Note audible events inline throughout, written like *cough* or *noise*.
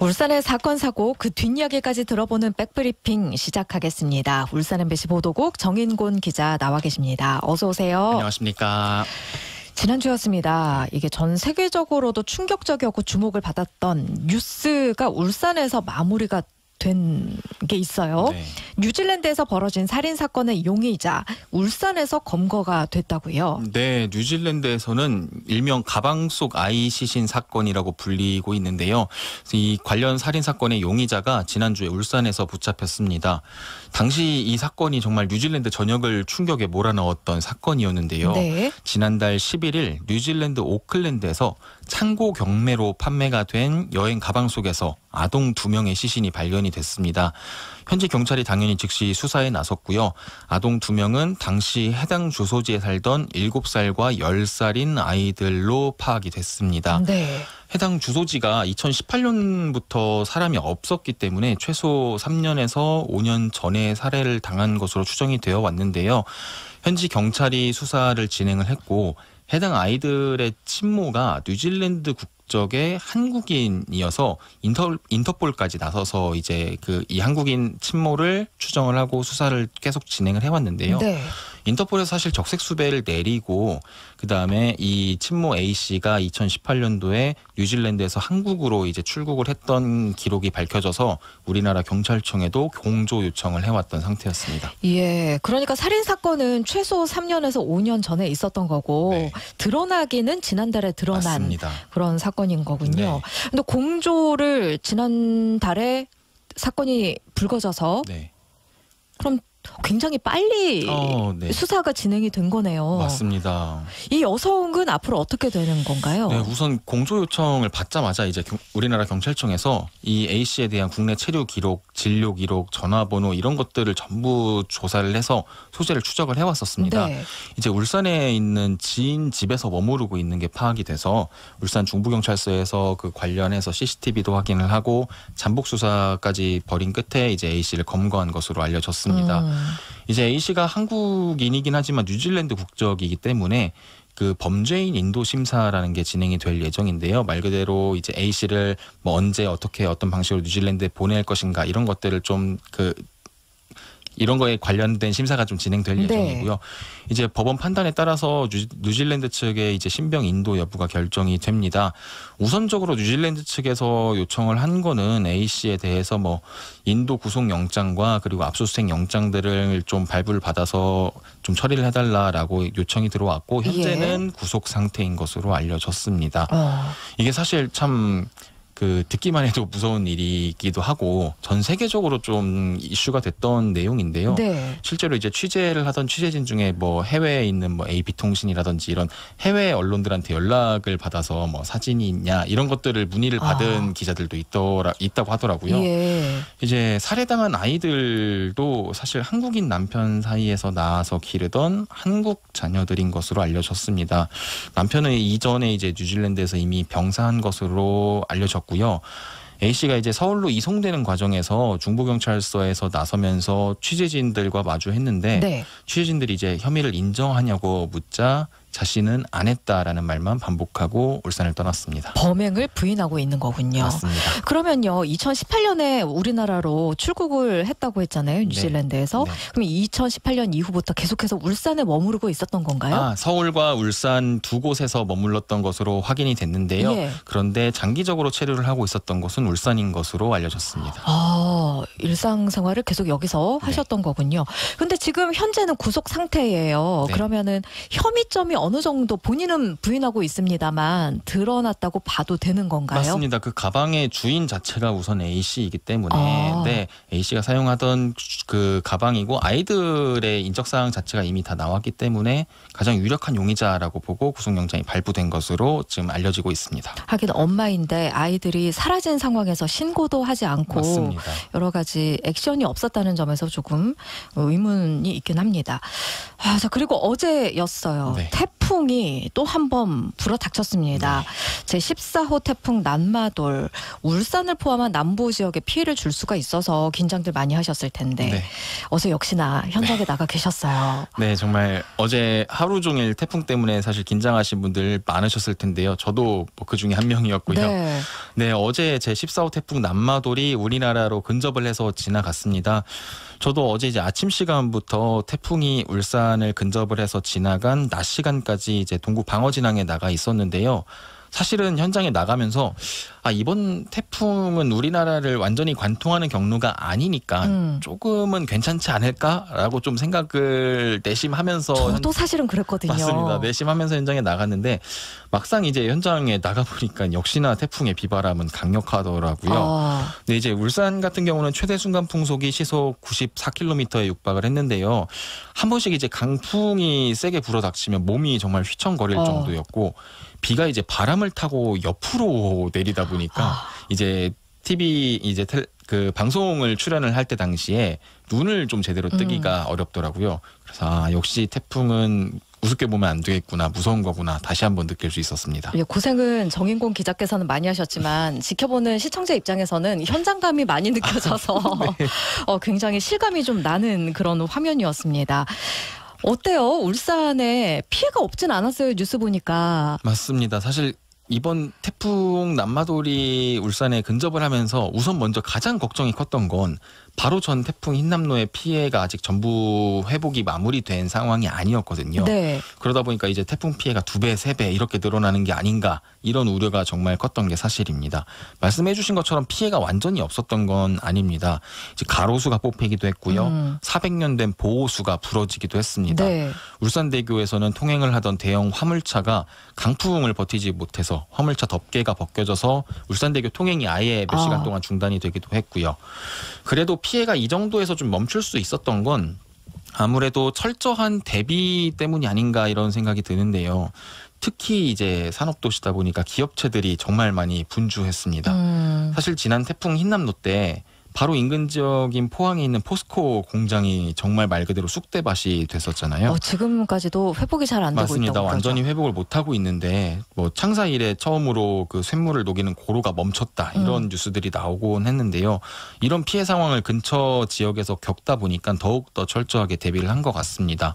울산의 사건 사고 그 뒷이야기까지 들어보는 백브리핑 시작하겠습니다. 울산 MBC 보도국 정인곤 기자 나와 계십니다. 어서 오세요. 안녕하십니까. 지난주였습니다. 이게 전 세계적으로도 충격적이었고 주목을 받았던 뉴스가 울산에서 마무리가 된게 있어요. 네. 뉴질랜드에서 벌어진 살인 사건의 용의자 울산에서 검거가 됐다고요. 네, 뉴질랜드에서는 일명 가방 속 아이 시신 사건이라고 불리고 있는데요. 이 관련 살인 사건의 용의자가 지난주에 울산에서 붙잡혔습니다. 당시 이 사건이 정말 뉴질랜드 전역을 충격에 몰아넣었던 사건이었는데요. 네. 지난달 11일 뉴질랜드 오클랜드에서 창고 경매로 판매가 된 여행 가방 속에서 아동 두 명의 시신이 발견이 됐습니다. 현재 경찰이 당연히 즉시 수사에 나섰고요. 아동 두 명은 당시 해당 주소지에 살던 7살과 10살인 아이들로 파악이 됐습니다. 네. 해당 주소지가 2018년부터 사람이 없었기 때문에 최소 3년에서 5년 전에 살해를 당한 것으로 추정이 되어 왔는데요. 현지 경찰이 수사를 진행을 했고 해당 아이들의 친모가 뉴질랜드 국 국적의 한국인이어서 인터, 인터폴까지 나서서 이제 그 이 한국인 침몰을 추정을 하고 수사를 계속 진행을 해왔는데요. 네. 인터폴에서 사실 적색 수배를 내리고 그 다음에 이 친모 A 씨가 2018년도에 뉴질랜드에서 한국으로 이제 출국을 했던 기록이 밝혀져서 우리나라 경찰청에도 공조 요청을 해왔던 상태였습니다. 예, 그러니까 살인 사건은 최소 3년에서 5년 전에 있었던 거고 네. 드러나기는 지난달에 드러난 맞습니다. 그런 사건인 거군요. 네. 근데 공조를 지난달에 사건이 불거져서 네. 그럼 굉장히 빨리 어, 네. 수사가 진행이 된 거네요. 맞습니다. 이 여성은 앞으로 어떻게 되는 건가요? 네, 우선 공조 요청을 받자마자 이제 경, 우리나라 경찰청에서 이 A 씨에 대한 국내 체류 기록, 진료 기록, 전화번호 이런 것들을 전부 조사를 해서 소재를 추적을 해왔었습니다. 네. 이제 울산에 있는 지인 집에서 머무르고 있는 게 파악이 돼서 울산 중부경찰서에서 그 관련해서 CCTV도 확인을 하고 잠복 수사까지 벌인 끝에 이제 A 씨를 검거한 것으로 알려졌습니다. 음. 이제 A 씨가 한국인이긴 하지만 뉴질랜드 국적이기 때문에 그 범죄인 인도 심사라는 게 진행이 될 예정인데요. 말 그대로 이제 A 씨를 뭐 언제 어떻게 어떤 방식으로 뉴질랜드에 보낼 것인가 이런 것들을 좀그 이런 거에 관련된 심사가 좀 진행될 네. 예정이고요. 이제 법원 판단에 따라서 뉴질랜드 측의 이제 신병 인도 여부가 결정이 됩니다. 우선적으로 뉴질랜드 측에서 요청을 한 거는 A 씨에 대해서 뭐 인도 구속 영장과 그리고 압수수색 영장들을 좀 발부를 받아서 좀 처리를 해달라라고 요청이 들어왔고 현재는 예. 구속 상태인 것으로 알려졌습니다. 어. 이게 사실 참그 듣기만 해도 무서운 일이기도 하고 전 세계적으로 좀 이슈가 됐던 내용인데요. 네. 실제로 이제 취재를 하던 취재진 중에 뭐 해외에 있는 뭐 AB 통신이라든지 이런 해외 언론들한테 연락을 받아서 뭐 사진이 있냐 이런 것들을 문의를 아. 받은 아. 기자들도 있더라 있다고 하더라고요. 예. 이제 살해당한 아이들도 사실 한국인 남편 사이에서 낳아서 기르던 한국 자녀들인 것으로 알려졌습니다. 남편은 이전에 이제 뉴질랜드에서 이미 병사한 것으로 알려졌 고 받고요. A 씨가 이제 서울로 이송되는 과정에서 중부경찰서에서 나서면서 취재진들과 마주했는데 네. 취재진들이 이제 혐의를 인정하냐고 묻자 자신은 안 했다라는 말만 반복하고 울산을 떠났습니다. 범행을 부인하고 있는 거군요. 맞습니다. 그러면요, 2018년에 우리나라로 출국을 했다고 했잖아요, 네. 뉴질랜드에서. 네. 네. 그럼 2018년 이후부터 계속해서 울산에 머무르고 있었던 건가요? 아, 서울과 울산 두 곳에서 머물렀던 것으로 확인이 됐는데요. 예. 그런데 장기적으로 체류를 하고 있었던 곳은 울산인 것으로 알려졌습니다. 아, 일상생활을 계속 여기서 네. 하셨던 거군요. 근데 지금 현재는 구속 상태예요. 네. 그러면은 혐의점이 어느 정도 본인은 부인하고 있습니다만 드러났다고 봐도 되는 건가요? 맞습니다. 그 가방의 주인 자체가 우선 A 씨이기 때문에 아. 네, A 씨가 사용하던 그 가방이고 아이들의 인적 사항 자체가 이미 다 나왔기 때문에 가장 유력한 용의자라고 보고 구속영장이 발부된 것으로 지금 알려지고 있습니다. 하긴 엄마인데 아이들이 사라진 상황에서 신고도 하지 않고 맞습니다. 여러 가지 액션이 없었다는 점에서 조금 의문이 있긴 합니다. 아, 자 그리고 어제였어요. 네. 태풍이 또 한 번 불어닥쳤습니다. 네. 제14호 태풍 난마돌 울산을 포함한 남부 지역에 피해를 줄 수가 있어서 긴장들 많이 하셨을 텐데 네. 어서 역시나 현장에 네. 나가 계셨어요. 네, 정말 어제 하루 종일 태풍 때문에 사실 긴장하신 분들 많으셨을 텐데요. 저도 뭐그 중에 한 명이었고요. 네, 네 어제 제14호 태풍 난마돌이 우리나라로 근접을 해서 지나갔습니다. 저도 어제 이제 아침 시간부터 태풍이 울산을 근접을 해서 지나간 낮 시간 시간까지 이제 동구 방어진항에 나가 있었는데요. 사실은 현장에 나가면서 아, 이번 태풍은 우리나라를 완전히 관통하는 경로가 아니니까 음. 조금은 괜찮지 않을까라고 좀 생각을 내심하면서 저도 사실은 그랬거든요. 맞습니다. 내심하면서 현장에 나갔는데 막상 이제 현장에 나가 보니까 역시나 태풍의 비바람은 강력하더라고요. 아. 근데 이제 울산 같은 경우는 최대 순간 풍속이 시속 94km에 육박을 했는데요. 한 번씩 이제 강풍이 세게 불어닥치면 몸이 정말 휘청거릴 아. 정도였고 비가 이제 바람을 타고 옆으로 내리다 보니 까 보니까 아. 이제 TV 이제 텔, 그 방송을 출연을 할 때 당시에 눈을 좀 제대로 뜨기가 음. 어렵더라고요. 그래서 아, 역시 태풍은 우습게 보면 안 되겠구나 무서운 거구나 다시 한번 느낄 수 있었습니다. 예, 고생은 정인공 기자께서는 많이 하셨지만 *laughs* 지켜보는 시청자 입장에서는 현장감이 많이 느껴져서 아, 네. *laughs* 어, 굉장히 실감이 좀 나는 그런 화면이었습니다. 어때요? 울산에 피해가 없진 않았어요 뉴스 보니까. 맞습니다. 사실 이번 태풍 남마돌이 울산에 근접을 하면서 우선 먼저 가장 걱정이 컸던 건 바로 전 태풍 흰남노의 피해가 아직 전부 회복이 마무리된 상황이 아니었거든요. 네. 그러다 보니까 이제 태풍 피해가 두 배, 세 배 이렇게 늘어나는 게 아닌가 이런 우려가 정말 컸던 게 사실입니다. 말씀해 주신 것처럼 피해가 완전히 없었던 건 아닙니다. 이제 가로수가 뽑히기도 했고요. 음. 400년 된 보호수가 부러지기도 했습니다. 네. 울산대교에서는 통행을 하던 대형 화물차가 강풍을 버티지 못해서 화물차 덮개가 벗겨져서 울산대교 통행이 아예 몇 아. 시간 동안 중단이 되기도 했고요. 그래도 피해가 이 정도에서 좀 멈출 수 있었던 건 아무래도 철저한 대비 때문이 아닌가 이런 생각이 드는데요. 특히 이제 산업도시다 보니까 기업체들이 정말 많이 분주했습니다. 음. 사실 지난 태풍 흰남노 때 바로 인근 지역인 포항에 있는 포스코 공장이 정말 말 그대로 쑥대밭이 됐었잖아요. 어, 지금까지도 회복이 잘 안 되고 있다고 맞습니다. 완전히 회복을 못 하고 있는데 뭐 창사 이래 처음으로 그 쇳물을 녹이는 고로가 멈췄다 이런 음. 뉴스들이 나오곤 했는데요. 이런 피해 상황을 근처 지역에서 겪다 보니까 더욱 더 철저하게 대비를 한 것 같습니다.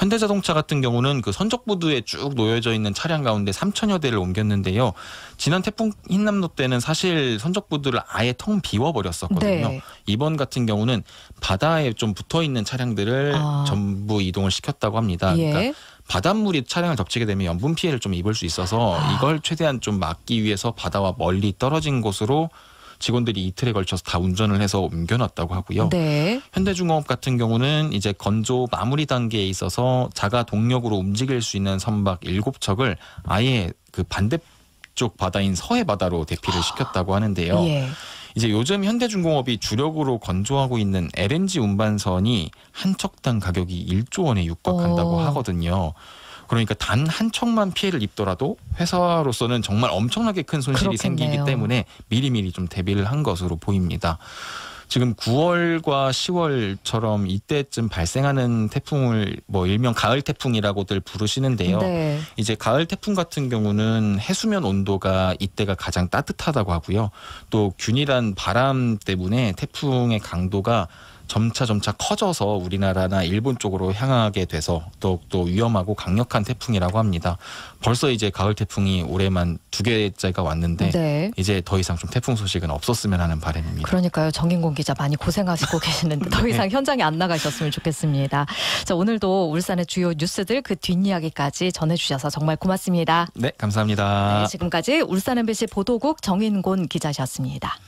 현대자동차 같은 경우는 그 선적부두에 쭉 놓여져 있는 차량 가운데 3천여 대를 옮겼는데요. 지난 태풍 흰남노 때는 사실 선적부두를 아예 텅 비워버렸었거든요. 네. 되거든요. 네. 이번 같은 경우는 바다에 좀 붙어 있는 차량들을 아. 전부 이동을 시켰다고 합니다. 예. 그러니까 바닷물이 차량을 덮치게 되면 염분 피해를 좀 입을 수 있어서 아. 이걸 최대한 좀 막기 위해서 바다와 멀리 떨어진 곳으로 직원들이 이틀에 걸쳐서 다 운전을 해서 옮겨놨다고 하고요. 네. 현대중공업 같은 경우는 이제 건조 마무리 단계에 있어서 자가 동력으로 움직일 수 있는 선박 일곱 척을 아예 그 반대 쪽 바다인 서해 바다로 대피를 아. 시켰다고 하는데요. 예. 이제 요즘 현대중공업이 주력으로 건조하고 있는 LNG 운반선이 한 척당 가격이 1조 원에 육박한다고 오. 어. 하거든요. 그러니까 단 한 척만 피해를 입더라도 회사로서는 정말 엄청나게 큰 손실이 그렇겠네요. 생기기 때문에 미리미리 좀 대비를 한 것으로 보입니다. 지금 9월과 10월처럼 이때쯤 발생하는 태풍을 뭐 일명 가을 태풍이라고들 부르시는데요. 네. 이제 가을 태풍 같은 경우는 해수면 온도가 이때가 가장 따뜻하다고 하고요. 또 균일한 바람 때문에 태풍의 강도가 점차 점차 커져서 우리나라나 일본 쪽으로 향하게 돼서 더욱더 위험하고 강력한 태풍이라고 합니다. 벌써 이제 가을 태풍이 올해만 두 개째가 왔는데 네. 이제 더 이상 좀 태풍 소식은 없었으면 하는 바람입니다. 그러니까요. 정인공 기자 많이 고생하시고 *laughs* 계시는데 더 이상 네. 현장에 안 나가셨으면 좋겠습니다. 자, 오늘도 울산의 주요 뉴스들 그 뒷이야기까지 전해주셔서 정말 고맙습니다. 네, 감사합니다. 네, 지금까지 울산 MBC 보도국 정인곤 기자셨습니다.